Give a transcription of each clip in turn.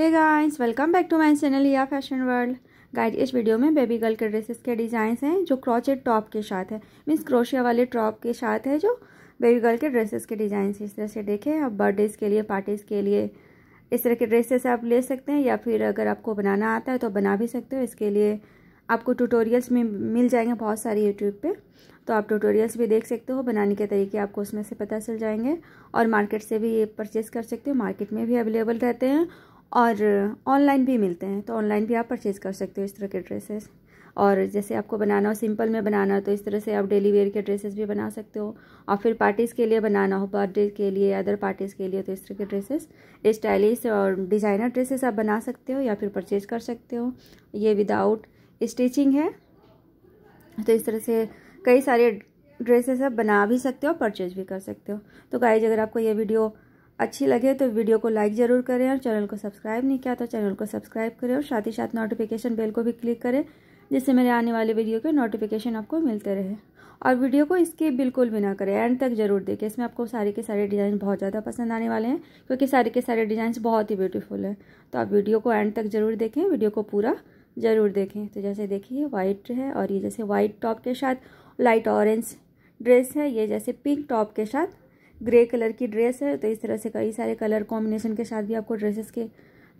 hey guys welcome back to my channel या fashion world guide इस video में baby girl के dresses के डिज़ाइंस हैं जो क्रोचेड टॉप के साथ है मीन्स क्रोशिया वाले टॉप के साथ है जो बेबी गर्ल के ड्रेसेस के डिजाइन इस तरह से देखें आप बर्थडेज़ के लिए पार्टीज़ के लिए इस तरह के ड्रेसेस आप ले सकते हैं या फिर अगर आपको बनाना आता है तो बना भी सकते हो इसके लिए आपको ट्यूटोरियल्स में मिल जाएंगे बहुत सारे यूट्यूब पे तो आप ट्यूटोरियल्स भी देख सकते हो बनाने के तरीके आपको उसमें से पता चल जाएंगे और मार्केट से भी ये परचेज़ कर सकते हो मार्केट में भी अवेलेबल रहते हैं और ऑनलाइन भी मिलते हैं तो ऑनलाइन भी आप परचेज़ कर सकते हो इस तरह के ड्रेसेस और जैसे आपको बनाना हो सिंपल में बनाना हो तो इस तरह से आप डेली वेयर के ड्रेसेस भी बना सकते हो और फिर पार्टीज़ के लिए बनाना हो बर्थडे के लिए अदर पार्टीज़ के लिए तो इस तरह के ड्रेसेस स्टाइलिश और डिज़ाइनर ड्रेसेस आप बना सकते हो या फिर परचेज कर सकते हो ये विदाउट स्टिचिंग है तो इस तरह से कई सारे ड्रेसेस आप बना भी सकते हो परचेज भी कर सकते हो तो गाइज अगर आपको ये वीडियो अच्छी लगे तो वीडियो को लाइक ज़रूर करें और चैनल को सब्सक्राइब नहीं किया तो चैनल को सब्सक्राइब करें और साथ ही साथ नोटिफिकेशन बेल को भी क्लिक करें जिससे मेरे आने वाले वीडियो के नोटिफिकेशन आपको मिलते रहे और वीडियो को इसके बिल्कुल भी ना करें एंड तक जरूर देखें इसमें आपको सारे के सारे डिज़ाइन बहुत ज़्यादा पसंद आने वाले हैं क्योंकि सारे के सारे डिजाइन बहुत ही ब्यूटीफुल हैं तो आप वीडियो को एंड तक ज़रूर देखें वीडियो को पूरा ज़रूर देखें तो जैसे देखिए वाइट है और ये जैसे वाइट टॉप के साथ लाइट ऑरेंज ड्रेस है ये जैसे पिंक टॉप के साथ ग्रे कलर की ड्रेस है तो इस तरह से कई सारे कलर कॉम्बिनेशन के साथ भी आपको ड्रेसेस के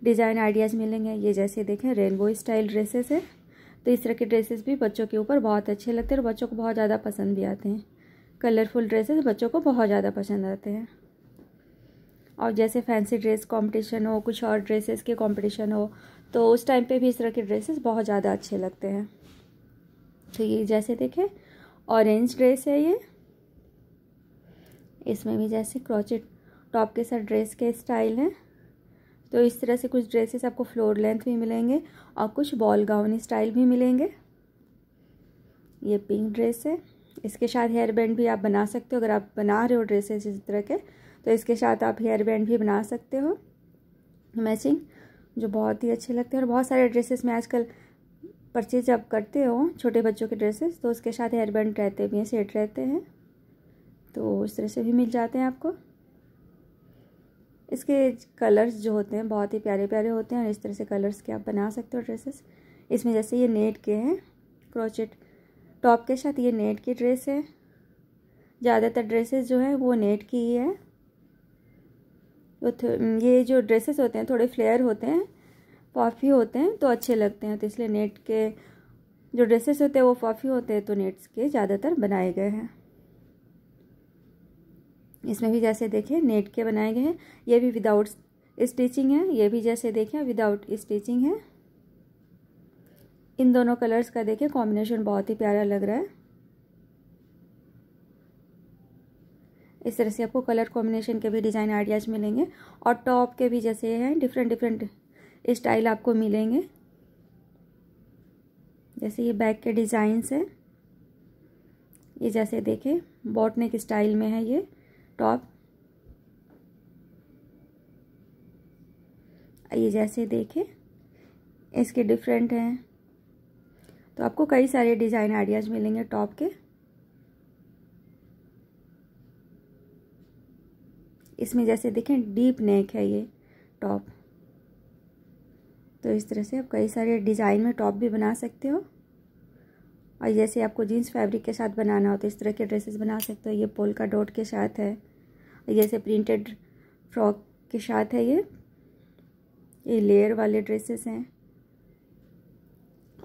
डिज़ाइन आइडियाज़ मिलेंगे ये जैसे देखें रेनबो स्टाइल ड्रेसेस है तो इस तरह के ड्रेसेस भी बच्चों के ऊपर बहुत अच्छे लगते हैं और बच्चों को बहुत ज़्यादा पसंद भी आते हैं कलरफुल ड्रेसेस बच्चों को बहुत ज़्यादा पसंद आते हैं और जैसे फैंसी ड्रेस कॉम्पिटिशन हो कुछ और ड्रेसेस के कॉम्पिटिशन हो तो उस टाइम पर भी इस तरह के ड्रेसेस बहुत ज़्यादा अच्छे लगते हैं तो ये जैसे देखें ऑरेंज ड्रेस है ये इसमें भी जैसे क्रॉचेट टॉप के साथ ड्रेस के स्टाइल हैं तो इस तरह से कुछ ड्रेसेस आपको फ्लोर लेंथ भी मिलेंगे और कुछ बॉल गाउन स्टाइल भी मिलेंगे ये पिंक ड्रेस है इसके साथ हेयर बैंड भी आप बना सकते हो अगर आप बना रहे हो ड्रेसेस इस तरह के तो इसके साथ आप हेयर बैंड भी बना सकते हो मैचिंग जो बहुत ही अच्छे लगते हैं और बहुत सारे ड्रेसेस में आजकल परचेज आप करते हो छोटे बच्चों के ड्रेसेस तो उसके साथ हेयर बैंड रहते भी हैं सेट रहते हैं तो इस तरह से भी मिल जाते हैं आपको इसके कलर्स जो होते हैं बहुत ही प्यारे प्यारे होते हैं और इस तरह से कलर्स के आप बना सकते हो ड्रेसेस इसमें जैसे ये नेट के हैं क्रोचेट टॉप के साथ ये नेट की ड्रेस है ज़्यादातर ड्रेसेस जो है वो नेट की ही है ये जो ड्रेसेस होते हैं थोड़े फ्लेयर होते हैं पॉफी होते हैं तो अच्छे लगते हैं तो इसलिए नेट के जो ड्रेसेस होते हैं वो पॉफी होते हैं तो नेट्स के ज़्यादातर बनाए गए हैं इसमें भी जैसे देखें नेट के बनाए गए हैं ये भी विदाउट स्टिचिंग है ये भी जैसे देखें विदाउट स्टिचिंग है इन दोनों कलर्स का देखें कॉम्बिनेशन बहुत ही प्यारा लग रहा है इस तरह से आपको कलर कॉम्बिनेशन के भी डिज़ाइन आइडियाज मिलेंगे और टॉप के भी जैसे हैं डिफरेंट डिफरेंट स्टाइल आपको मिलेंगे जैसे ये बैक के डिज़ाइंस हैं ये जैसे देखें बॉटनेक स्टाइल में है ये टॉप ये जैसे देखें इसके डिफरेंट हैं तो आपको कई सारे डिज़ाइन आइडियाज़ मिलेंगे टॉप के इसमें जैसे देखें डीप नेक है ये टॉप तो इस तरह से आप कई सारे डिज़ाइन में टॉप भी बना सकते हो और जैसे आपको जीन्स फैब्रिक के साथ बनाना हो तो इस तरह के ड्रेसेस बना सकते हो ये पोल का डॉट के साथ है जैसे प्रिंटेड फ्रॉक के साथ है ये ये लेयर वाले ड्रेसेस हैं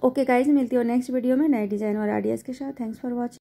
ओके गाइज मिलती हो नेक्स्ट वीडियो में नए डिज़ाइन और आइडियाज़ के साथ थैंक्स फॉर वॉचिंग